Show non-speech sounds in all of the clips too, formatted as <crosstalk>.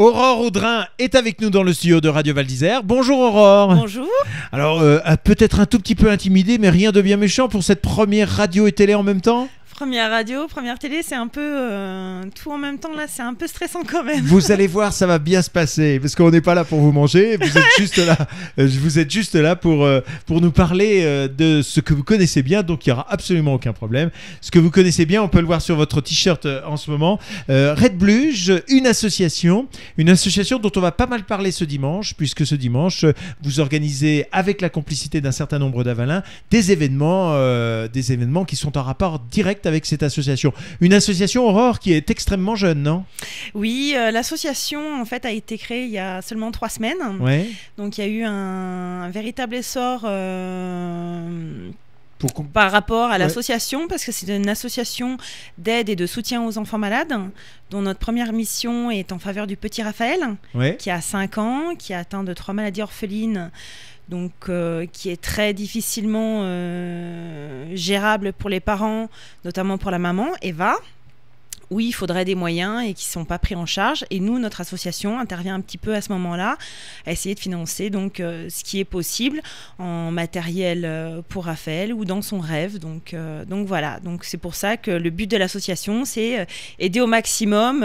Aurore Audrin est avec nous dans le studio de Radio Val d'Isère. Bonjour Aurore. Bonjour. Alors euh, peut-être un tout petit peu intimidée, mais rien de bien méchant pour cette première radio et télé en même temps. Première radio, première télé, c'est un peu euh, tout en même temps là, c'est un peu stressant quand même. Vous allez voir, ça va bien se passer parce qu'on n'est pas là pour vous manger, vous êtes <laughs> juste là, euh, vous êtes juste là pour, euh, pour nous parler de ce que vous connaissez bien, donc il n'y aura absolument aucun problème. Ce que vous connaissez bien, on peut le voir sur votre t-shirt en ce moment. Red Bluge, une association, une association dont on va pas mal parler ce dimanche, puisque ce dimanche, vous organisez avec la complicité d'un certain nombre d'avalins des événements, des événements qui sont en rapport direct avec avec cette association. Une association, Aurore, qui est extrêmement jeune, non Oui, euh, l'association, en fait, a été créée il y a seulement trois semaines. Ouais. Donc, il y a eu un, véritable essor. Euh, Pour... par rapport à l'association, parce que c'est une association d'aide et de soutien aux enfants malades, dont notre première mission est en faveur du petit Raphaël, qui a 5 ans, qui a atteint de trois maladies orphelines donc euh, qui est très difficilement euh, gérable pour les parents, notamment pour la maman, Eva, oui, il faudrait des moyens et qui ne sont pas pris en charge. Et nous, notre association intervient un petit peu à ce moment-là, à essayer de financer donc euh, ce qui est possible en matériel euh, pour Raphaël ou dans son rêve. Donc, euh, donc voilà. Donc c'est pour ça que le but de l'association, c'est aider au maximum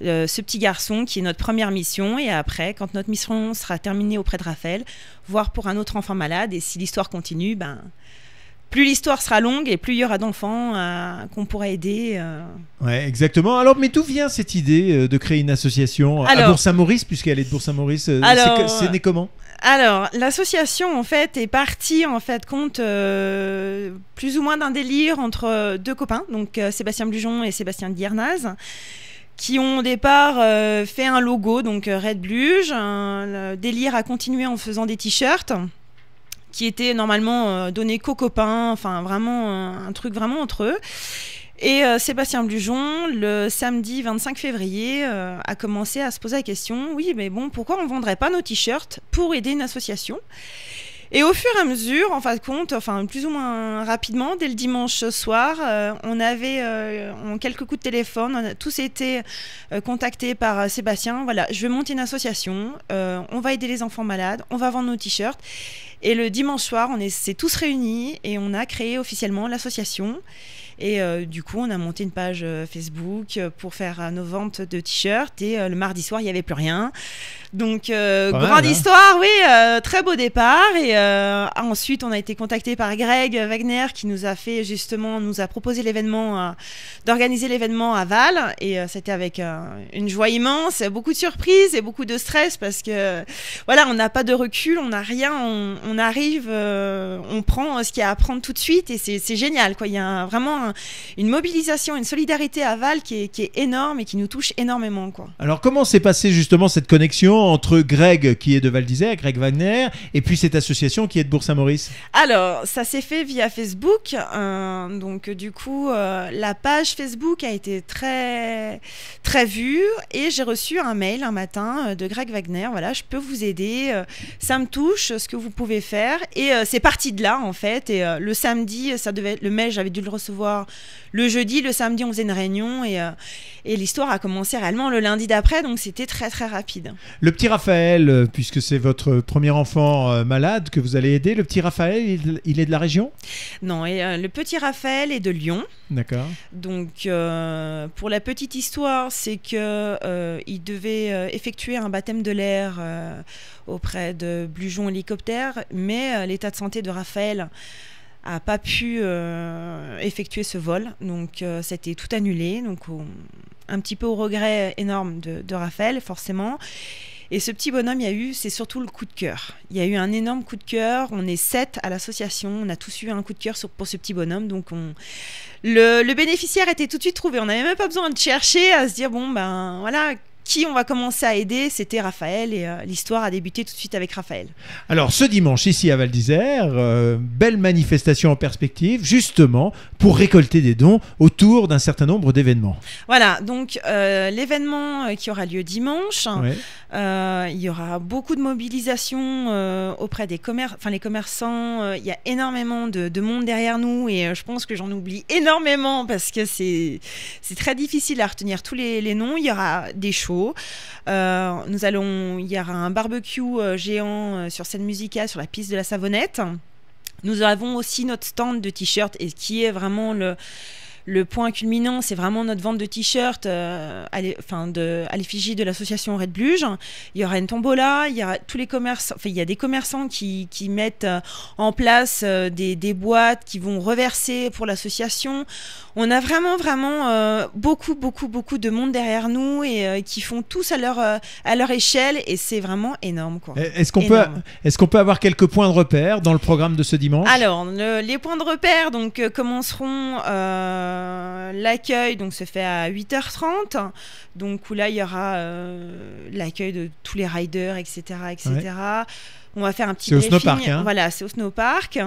ce petit garçon qui est notre première mission. Et après, quand notre mission sera terminée auprès de Raphaël, voire pour un autre enfant malade. Et si l'histoire continue, ben plus l'histoire sera longue et plus il y aura d'enfants euh, qu'on pourra aider. Euh. Ouais, exactement. Alors, mais d'où vient cette idée euh, de créer une association à Bourg-Saint-Maurice, puisqu'elle est de Bourg-Saint-Maurice C'est né comment alors, l'association en fait est partie en fait compte plus ou moins d'un délire entre deux copains, donc Sébastien Blujon et Sébastien Diernaz, qui ont au départ fait un logo, donc Red Bluge. le délire à continuer en faisant des t-shirts qui était normalement euh, donné qu'aux copains, enfin vraiment euh, un, truc vraiment entre eux. Et euh, Sébastien Blujon, le samedi 25 février, a commencé à se poser la question, oui, mais bon, pourquoi on ne vendrait pas nos t-shirts pour aider une association et au fur et à mesure, en fin de compte, enfin plus ou moins rapidement, dès le dimanche soir, euh, on avait euh, en quelques coups de téléphone, on a tous été euh, contactés par Sébastien. Voilà, je vais monter une association, on va aider les enfants malades, on va vendre nos t-shirts. Et le dimanche soir, on s'est tous réunis et on a créé officiellement l'association. Et euh, du coup, on a monté une page euh, Facebook euh, pour faire nos ventes de t-shirts. Et le mardi soir, il n'y avait plus rien. Donc, grande hein. histoire, oui, très beau départ. Et ensuite, on a été contacté par Greg Wagner qui nous a fait justement, nous a proposé l'événement d'organiser l'événement à Val. Et euh, c'était avec euh, une joie immense, beaucoup de surprises et beaucoup de stress parce que voilà, on n'a pas de recul, on n'a rien, on, arrive, euh, on prend ce qu'il y a à prendre tout de suite et c'est génial. Quoi. Il y a vraiment une mobilisation, une solidarité à Val qui est, qui est, énorme et qui nous touche énormément. Quoi. Alors comment s'est passée justement cette connexion entre Greg qui est de Val d'Isère, Greg Wagner, et puis cette association qui est de Bourg-Saint-Maurice Alors ça s'est fait via Facebook. Hein, donc du coup, la page Facebook a été très, très vue et j'ai reçu un mail un matin euh, de Greg Wagner. Voilà, je peux vous aider. Euh, ça me touche, ce que vous pouvez faire. Et euh, c'est parti de là, en fait. Et le samedi, ça devait le mail, j'avais dû le recevoir le jeudi. Le samedi, on faisait une réunion et, l'histoire a commencé réellement le lundi d'après. Donc c'était très, très rapide. Le petit Raphaël, puisque c'est votre premier enfant malade que vous allez aider, le petit Raphaël, il, est de la région Non, et, le petit Raphaël est de Lyon. D'accord. Donc donc, euh, pour la petite histoire, c'est que euh, devait euh, effectuer un baptême de l'air auprès de Blujon Hélicoptère, mais l'état de santé de Raphaël a pas pu effectuer ce vol, donc c'était tout annulé. Donc, un petit peu au regret énorme de Raphaël, forcément. Et ce petit bonhomme, il y a eu, c'est surtout le coup de cœur. Il y a eu un énorme coup de cœur. On est sept à l'association. On a tous eu un coup de cœur pour ce petit bonhomme. Donc, on... le, le bénéficiaire était tout de suite trouvé. On n'avait même pas besoin de chercher à se dire, bon, ben voilà, qui on va commencer à aider, c'était Raphaël et euh, l'histoire a débuté tout de suite avec Raphaël. Alors ce dimanche ici à Val d'Isère, euh, belle manifestation en perspective justement pour récolter des dons autour d'un certain nombre d'événements. Voilà, donc euh, l'événement qui aura lieu dimanche, il y aura beaucoup de mobilisation auprès des commerces, enfin les commerçants, il y a énormément de, monde derrière nous et je pense que j'en oublie énormément parce que c'est très difficile à retenir tous les, les noms, il y aura des shows euh, nous allons, il y aura un barbecue euh, géant euh, sur scène musicale sur la piste de la Savonnette. Nous avons aussi notre stand de t-shirts et qui est vraiment le le point culminant, c'est vraiment notre vente de t-shirts euh, à l'effigie de l'association Red Bluge. Il y aura une tombola, il y aura tous les commerçants, enfin, il y a des commerçants qui, mettent euh, en place euh, des, boîtes qui vont reverser pour l'association. On a vraiment, vraiment beaucoup, beaucoup, beaucoup de monde derrière nous et qui font tous à leur, à leur échelle et c'est vraiment énorme. Est-ce qu'on peut, est qu'on peut avoir quelques points de repère dans le programme de ce dimanche Alors, les points de repère donc, commenceront. Euh, l'accueil donc se fait à 8h30, donc où là il y aura euh, l'accueil de tous les riders, etc., etc. On va faire un petit. C'est au snowpark. Hein. Voilà, c'est au snowpark.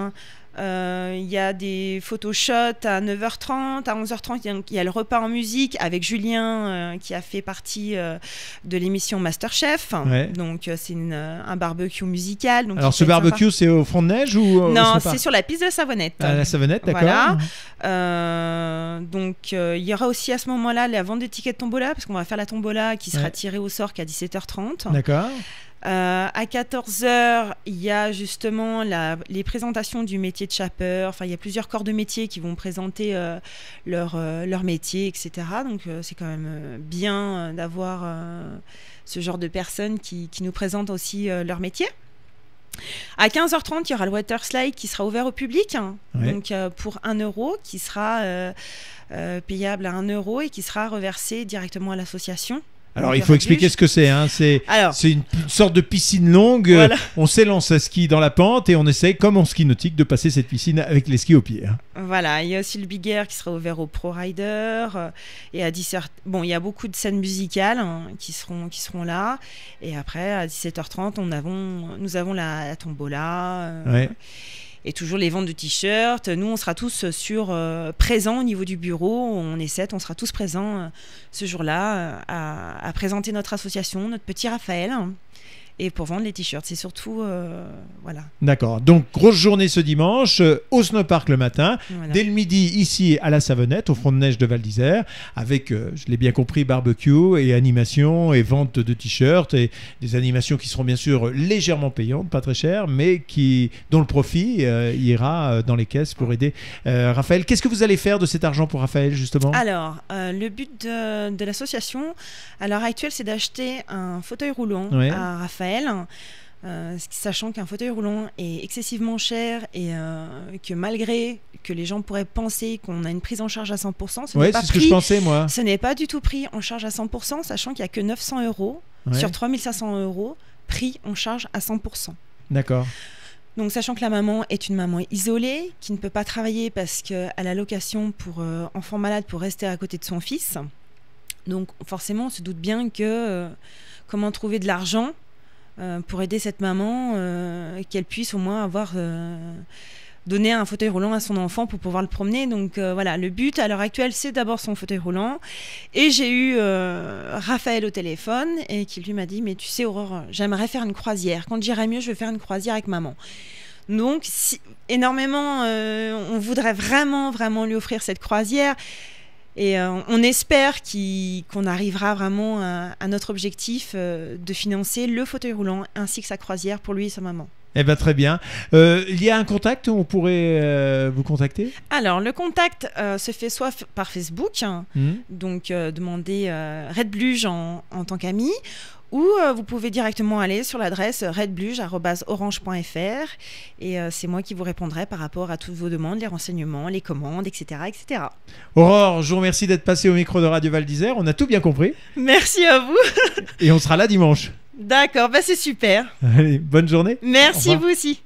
Euh, il y a des photoshots à 9h30, à 11h30, il y, a le repas en musique avec Julien euh, qui a fait partie euh, de l'émission Masterchef. Donc c'est un barbecue musical. Alors ce barbecue, c'est au front de neige ou Non, c'est sur la piste de la Savonnette. Ah, la Savonnette, d'accord. donc il y aura aussi à ce moment-là la vente des tickets de tombola, parce qu'on va faire la tombola qui sera tirée au sort qu'à 17h30. D'accord. Euh, à 14h, il y a justement les présentations du métier de chapeur. il y a plusieurs corps de métier qui vont présenter euh, euh, leur, métier, etc. Donc, c'est quand même bien d'avoir ce genre de personnes qui, nous présentent aussi leur métier. À 15h30, il y aura le water slide qui sera ouvert au public, hein. donc pour 1 euro, qui sera payable à 1 euro et qui sera reversé directement à l'association. Alors, il faut expliquer ce que c'est. Hein. C'est une, sorte de piscine longue. On s'élance à ski dans la pente et on essaye, comme en ski nautique, de passer cette piscine avec les skis au pied. Hein. Voilà, il y a aussi le Big Air qui sera ouvert aux pro riders euh, et à 10h Bon, il y a beaucoup de scènes musicales hein, qui, seront, qui seront là. Et après, à 17h30, on nous avons la, tombola. Euh, et toujours les ventes de t-shirts. Nous, on sera tous sur euh, présents au niveau du bureau. On est sept, on sera tous présents euh, ce jour-là euh, à, présenter notre association, notre petit Raphaël et pour vendre les t-shirts. C'est surtout. Euh, voilà. D'accord. Donc, grosse journée ce dimanche euh, au snowpark le matin. Dès le midi, ici à la Savonnette, au front de neige de Val d'Isère, avec, euh, je l'ai bien compris, barbecue et animation et vente de t-shirts et des animations qui seront bien sûr légèrement payantes, pas très chères, mais qui, dont le profit ira dans les caisses pour aider Raphaël. Qu'est-ce que vous allez faire de cet argent pour Raphaël, justement Alors, le but de, l'association, à l'heure actuelle, c'est d'acheter un fauteuil roulant à Raphaël Hein, euh, sachant qu'un fauteuil roulant est excessivement cher et euh, que malgré que les gens pourraient penser qu'on a une prise en charge à 100%, ce n'est pas que je pensais, moi. Ce n'est pas du tout pris en charge à 100%, sachant qu'il n'y a que 900 euros sur 3500 euros pris en charge à 100%. D'accord. Donc, sachant que la maman est une maman isolée, qui ne peut pas travailler parce qu'elle a location pour euh, enfant malade pour rester à côté de son fils. Donc, forcément, on se doute bien que comment trouver de l'argent euh, pour aider cette maman, euh, qu'elle puisse au moins avoir euh, donné un fauteuil roulant à son enfant pour pouvoir le promener. Donc voilà, le but à l'heure actuelle, c'est d'abord son fauteuil roulant. Et j'ai eu Raphaël au téléphone et qui lui m'a dit, mais tu sais Aurore, j'aimerais faire une croisière. Quand j'irai mieux, je vais faire une croisière avec maman. Donc si, énormément, on voudrait vraiment, vraiment lui offrir cette croisière. Et euh, on espère qu'on arrivera vraiment à, notre objectif euh, de financer le fauteuil roulant ainsi que sa croisière pour lui et sa maman. Eh bien, très bien. Euh, il y a un contact où on pourrait euh, vous contacter Alors, le contact euh, se fait soit par Facebook, hein, hmm. donc demandez Red Bluge en, tant qu'ami, ou vous pouvez directement aller sur l'adresse redbluge.orange.fr et c'est moi qui vous répondrai par rapport à toutes vos demandes, les renseignements, les commandes, etc. etc. Aurore, je vous remercie d'être passé au micro de Radio Val d'Isère. On a tout bien compris. Merci à vous. et on sera là dimanche. D'accord, bah c'est super. Allez, bonne journée. Merci vous aussi.